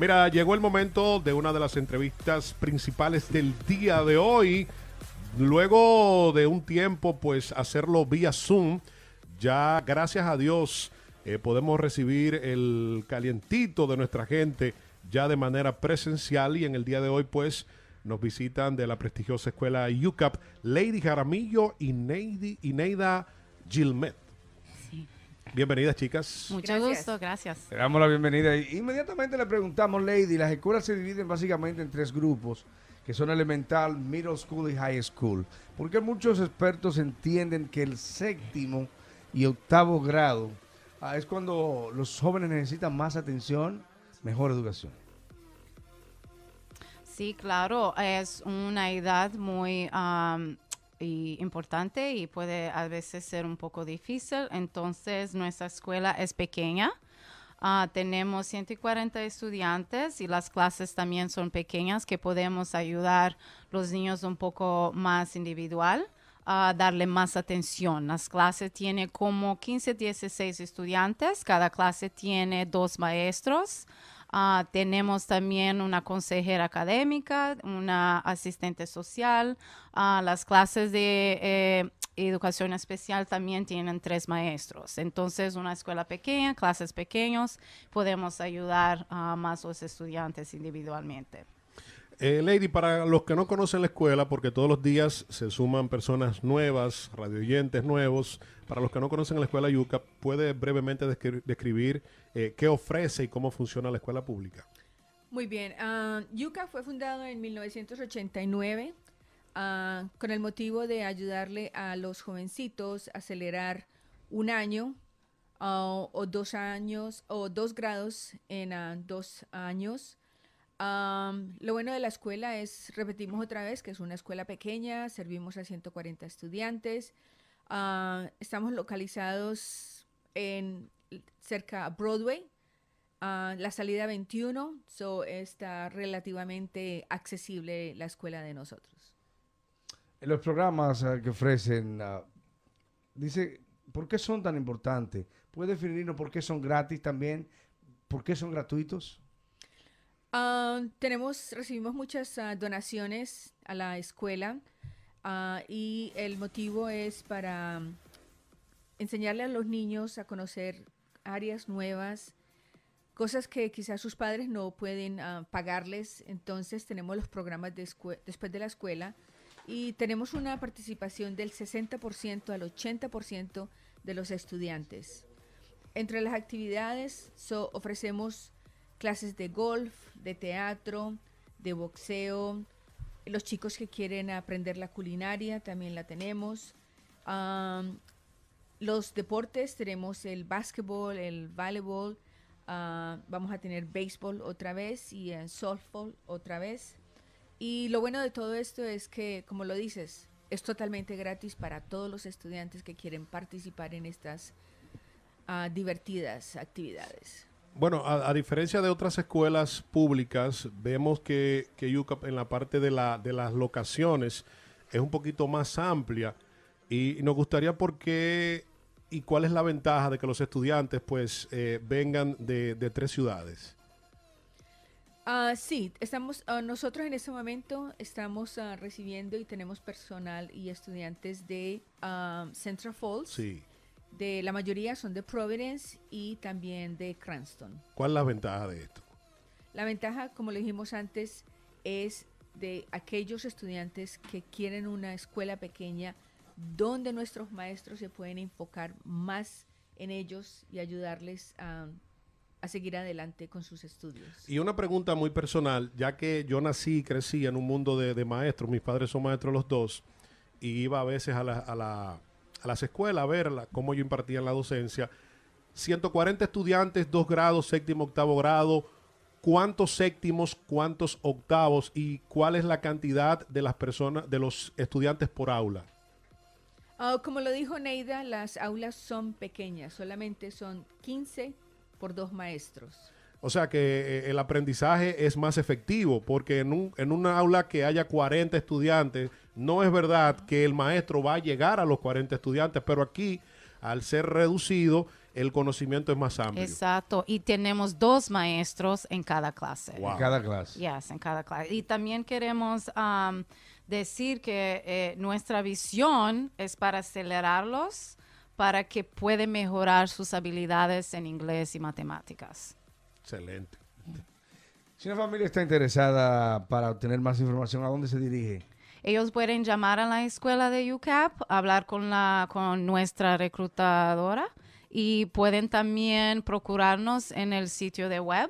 Mira, llegó el momento de una de las entrevistas principales del día de hoy. Luego de un tiempo, pues hacerlo vía Zoom, ya gracias a Dios eh, podemos recibir el calientito de nuestra gente ya de manera presencial y en el día de hoy, pues nos visitan de la prestigiosa escuela UCAP Lady Jaramillo y, Neida Gilmet. Bienvenidas, chicas. Mucho gracias. gusto, gracias. Le damos la bienvenida. Inmediatamente le preguntamos, Lady, las escuelas se dividen básicamente en tres grupos, que son elemental, middle school y high school. Porque muchos expertos entienden que el séptimo y octavo grado ah, es cuando los jóvenes necesitan más atención, mejor educación. Sí, claro, es una edad muy y importante y puede a veces ser un poco difícil. Entonces nuestra escuela es pequeña. Ah, tenemos 140 estudiantes y las clases también son pequeñas que podemos ayudar los niños un poco más individual a darle más atención. Las clases tienen como 15, 16 estudiantes, cada clase tiene dos maestros. Ah, tenemos también una consejera académica, una asistente social. Ah, las clases de eh, educación especial también tienen tres maestros. Entonces, una escuela pequeña, clases pequeños, podemos ayudar a más los estudiantes individualmente. Eh, Lady, para los que no conocen la escuela, porque todos los días se suman personas nuevas, radioyentes nuevos, para los que no conocen la escuela Yuca, ¿puede brevemente describir eh, qué ofrece y cómo funciona la escuela pública? Muy bien, ah, Yuca fue fundado en 1989 ah, con el motivo de ayudarle a los jovencitos a acelerar un año ah, o dos años o dos grados en dos años lo bueno de la escuela es, repetimos otra vez, que es una escuela pequeña, servimos a 140 estudiantes, ah, estamos localizados en cerca a Broadway, ah, la salida 21, está relativamente accesible la escuela de nosotros. En los programas ah, que ofrecen, dice, ¿por qué son tan importantes? ¿Puede definirnos por qué son gratis también? ¿Por qué son gratuitos? Ah, tenemos, recibimos muchas ah, donaciones a la escuela ah, y el motivo es para enseñarle a los niños a conocer áreas nuevas, cosas que quizás sus padres no pueden pagarles. Entonces tenemos los programas de después de la escuela y tenemos una participación del 60% al 80% de los estudiantes. Entre las actividades so, ofrecemos clases de golf, de teatro, de boxeo. Los chicos que quieren aprender la culinaria también la tenemos. los deportes tenemos el básquetbol, el voleibol, ah, vamos a tener béisbol otra vez y el softball otra vez. Y lo bueno de todo esto es que, como lo dices, es totalmente gratis para todos los estudiantes que quieren participar en estas ah, divertidas actividades. Bueno, a, diferencia de otras escuelas públicas, vemos que, UCAP en la parte de, la, de las locaciones es un poquito más amplia y, nos gustaría por qué y cuál es la ventaja de que los estudiantes pues eh, vengan de, de, tres ciudades. Ah, sí, estamos ah, nosotros en este momento estamos ah, recibiendo y tenemos personal y estudiantes de Central Falls. Sí de la mayoría son de Providence y también de Cranston. ¿Cuál es la ventaja de esto? La ventaja, como le dijimos antes, es de aquellos estudiantes que quieren una escuela pequeña donde nuestros maestros se pueden enfocar más en ellos y ayudarles a, seguir adelante con sus estudios. Y una pregunta muy personal, ya que yo nací y crecí en un mundo de, de maestros, mis padres son maestros los dos, y iba a veces a la a las escuelas a verla, cómo yo impartía la docencia. 140 estudiantes, Dos grados, séptimo, octavo grado. ¿Cuántos séptimos, cuántos octavos y cuál es la cantidad de las personas, de los estudiantes por aula? Ah, como lo dijo Neida, las aulas son pequeñas, solamente son 15 por dos maestros. O sea que eh, eh, el aprendizaje es más efectivo porque en, un, en una aula que haya 40 estudiantes, no es verdad que el maestro va a llegar a los 40 estudiantes, pero aquí, al ser reducido, el conocimiento es más amplio. Exacto. Y tenemos dos maestros en cada clase. En cada clase. Yes, en cada clase. Y también queremos um, decir que eh, nuestra visión es para acelerarlos para que puedan mejorar sus habilidades en inglés y matemáticas. Excelente. Si una familia está interesada para obtener más información, ¿a dónde se dirige? Ellos pueden llamar a la escuela de UCAP, hablar con, la, con nuestra reclutadora y pueden también procurarnos en el sitio de web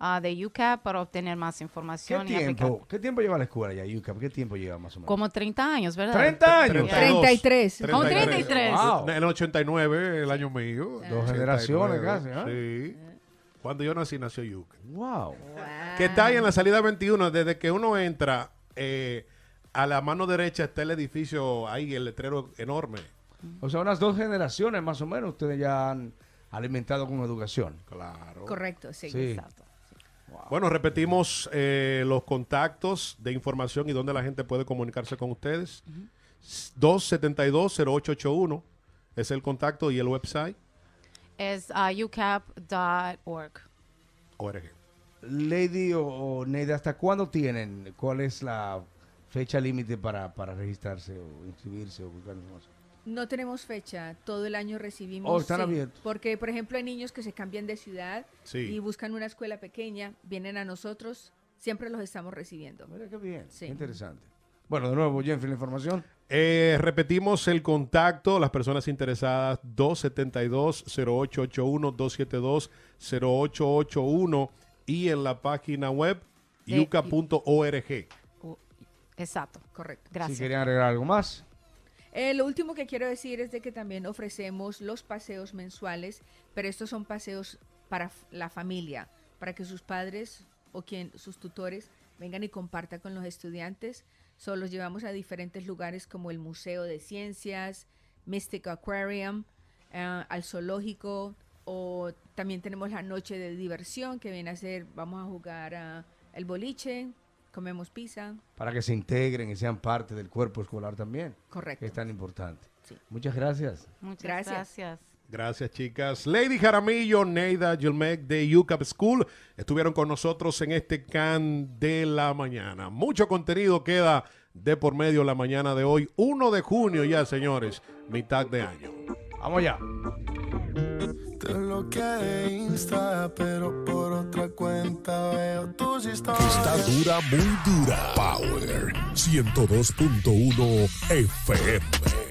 ah, de UCAP para obtener más información. ¿Qué, y tiempo, ¿Qué tiempo lleva la escuela ya, UCAP? ¿Qué tiempo lleva más o menos? Como 30 años, ¿verdad? 30 años. 33. Como 33. el 89, el año mío. Dos generaciones casi. ¿eh? Sí. Cuando yo nací, nació Wow. Que está ahí en la salida 21. Desde que uno entra, eh, a la mano derecha está el edificio, ahí el letrero enorme. O sea, unas dos generaciones más o menos ustedes ya han alimentado con educación. Claro. Correcto, sí, exacto. Bueno, repetimos eh, los contactos de información y dónde la gente puede comunicarse con ustedes. 272-0881 es el contacto y el website es UCAP.org. Uh, ucap.org. Lady o, Neda, ¿hasta cuándo tienen? ¿Cuál es la fecha límite para, registrarse o inscribirse o buscar No tenemos fecha, todo el año recibimos. Oh, están abiertos. Porque, por ejemplo, hay niños que se cambian de ciudad y buscan una escuela pequeña, vienen a nosotros, siempre los estamos recibiendo. Mira qué bien, sí. interesante. Bueno, de nuevo, Jenfield, la información. Eh, repetimos el contacto, las personas interesadas 272-0881, 272-0881 y en la página web yuca.org. Exacto, correcto. Gracias. Si querían agregar algo más. Eh, lo último que quiero decir es de que también ofrecemos los paseos mensuales, pero estos son paseos para la familia, para que sus padres o quien sus tutores vengan y compartan con los estudiantes solo los llevamos a diferentes lugares como el Museo de Ciencias, Mystic Aquarium, eh, al zoológico, o también tenemos la noche de diversión que viene a ser, vamos a jugar a el boliche, comemos pizza. Para que se integren y sean parte del cuerpo escolar también. Correcto. es tan importante. Muchas gracias. Muchas gracias. Gracias, chicas. Lady Jaramillo, Neida Gilmec de UCAP School estuvieron con nosotros en este can de la mañana. Mucho contenido queda de por medio la mañana de hoy, 1 de junio ya, señores, mitad de año. Vamos ya. Te que Insta, pero por otra cuenta veo Está dura, muy dura. Power 102.1 FM.